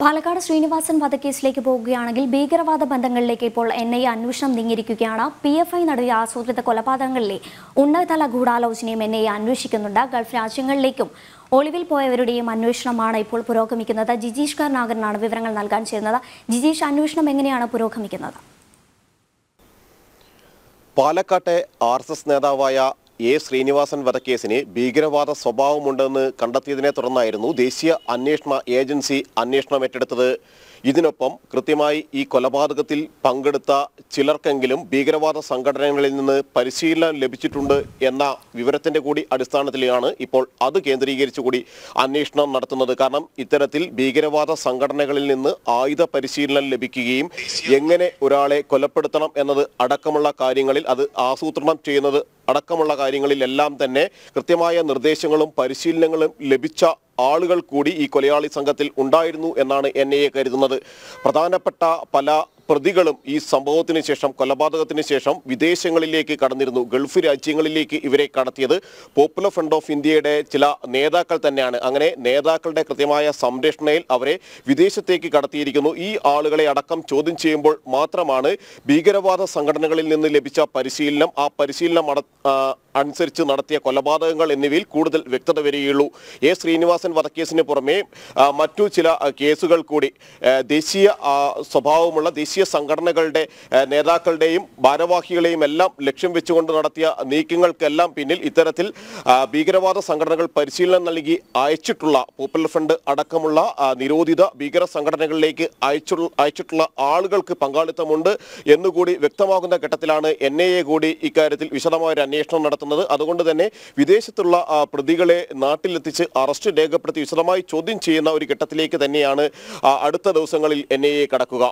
പാലക്കാട് ശ്രീനിവാസൻ വധക്കേസിലേക്ക് പോവുകയാണെങ്കിൽ ഭീകരവാദ ബന്ധങ്ങളിലേക്ക് ഇപ്പോൾ എൻ ഐ അന്വേഷണം നീങ്ങിയിരിക്കുകയാണ് പി എഫ് ഐ നടത്തിയ ആസൂത്രിത കൊലപാതകങ്ങളിലെ ഉന്നതതല ഗൂഢാലോചനയും എൻ ഐ അന്വേഷിക്കുന്നുണ്ട് ഗൾഫ് രാജ്യങ്ങളിലേക്കും ഒളിവിൽ പോയവരുടെയും അന്വേഷണമാണ് ഇപ്പോൾ പുരോഗമിക്കുന്നത് ജിജീഷ് കരുണാകരനാണ് വിവരങ്ങൾ നൽകാൻ ചേരുന്നത് ജിജീഷ് അന്വേഷണം എങ്ങനെയാണ് പുരോഗമിക്കുന്നത് പാലക്കാട്ടെ ആർ എസ് എസ് നേതാവായ എ ശ്രീനിവാസൻ വധക്കേസിന് ഭീകരവാദ സ്വഭാവമുണ്ടെന്ന് കണ്ടെത്തിയതിനെ തുടർന്നായിരുന്നു ദേശീയ അന്വേഷണ ഏജൻസി അന്വേഷണം ഏറ്റെടുത്തത് ഇതിനൊപ്പം കൃത്യമായി ഈ കൊലപാതകത്തിൽ പങ്കെടുത്ത ചിലർക്കെങ്കിലും ഭീകരവാദ സംഘടനകളിൽ നിന്ന് പരിശീലനം ലഭിച്ചിട്ടുണ്ട് എന്ന വിവരത്തിന്റെ കൂടി അടിസ്ഥാനത്തിലാണ് ഇപ്പോൾ അത് കേന്ദ്രീകരിച്ചു കൂടി അന്വേഷണം നടത്തുന്നത് കാരണം ഇത്തരത്തിൽ ഭീകരവാദ സംഘടനകളിൽ നിന്ന് ആയുധ പരിശീലനം ലഭിക്കുകയും എങ്ങനെ ഒരാളെ കൊലപ്പെടുത്തണം എന്നത് അടക്കമുള്ള കാര്യങ്ങളിൽ അത് ആസൂത്രണം ചെയ്യുന്നത് അടക്കമുള്ള കാര്യങ്ങളിലെല്ലാം തന്നെ കൃത്യമായ നിർദ്ദേശങ്ങളും പരിശീലനങ്ങളും ലഭിച്ച ആളുകൾ കൂടി ഈ കൊലയാളി സംഘത്തിൽ ഉണ്ടായിരുന്നു എന്നാണ് എൻ ഐ എ കരുതുന്നത് പ്രധാനപ്പെട്ട പല പ്രതികളും ഈ സംഭവത്തിന് ശേഷം കൊലപാതകത്തിന് ശേഷം വിദേശങ്ങളിലേക്ക് കടന്നിരുന്നു ഗൾഫ് രാജ്യങ്ങളിലേക്ക് ഇവരെ കടത്തിയത് പോപ്പുലർ ഫ്രണ്ട് ഓഫ് ഇന്ത്യയുടെ ചില നേതാക്കൾ തന്നെയാണ് അങ്ങനെ നേതാക്കളുടെ കൃത്യമായ സംരക്ഷണയിൽ അവരെ വിദേശത്തേക്ക് കടത്തിയിരിക്കുന്നു ഈ ആളുകളെ അടക്കം ചോദ്യം ചെയ്യുമ്പോൾ മാത്രമാണ് ഭീകരവാദ സംഘടനകളിൽ നിന്ന് ലഭിച്ച പരിശീലനം ആ പരിശീലനം അനുസരിച്ച് നടത്തിയ കൊലപാതകങ്ങൾ എന്നിവയിൽ കൂടുതൽ വ്യക്തത വരികയുള്ളൂ എ ശ്രീനിവാസൻ വധക്കേസിന് പുറമെ മറ്റു ചില കേസുകൾ കൂടി ദേശീയ സ്വഭാവമുള്ള ദേശീയ സംഘടനകളുടെ നേതാക്കളുടെയും ഭാരവാഹികളെയും എല്ലാം ലക്ഷ്യം വെച്ചുകൊണ്ട് നടത്തിയ നീക്കങ്ങൾക്കെല്ലാം പിന്നിൽ ഇത്തരത്തിൽ ഭീകരവാദ സംഘടനകൾ പരിശീലനം നൽകി അയച്ചിട്ടുള്ള പോപ്പുലർ ഫ്രണ്ട് അടക്കമുള്ള നിരോധിത ഭീകര സംഘടനകളിലേക്ക് അയച്ചു അയച്ചിട്ടുള്ള ആളുകൾക്ക് പങ്കാളിത്തമുണ്ട് എന്നുകൂടി വ്യക്തമാകുന്ന ഘട്ടത്തിലാണ് എൻ കൂടി ഇക്കാര്യത്തിൽ വിശദമായ അന്വേഷണം നടത്തി നടത്തുന്നത് അതുകൊണ്ട് തന്നെ വിദേശത്തുള്ള പ്രതികളെ നാട്ടിലെത്തിച്ച് അറസ്റ്റ് രേഖപ്പെടുത്തി വിശദമായി ചോദ്യം ചെയ്യുന്ന ഒരു ഘട്ടത്തിലേക്ക് തന്നെയാണ് അടുത്ത ദിവസങ്ങളിൽ എൻ കടക്കുക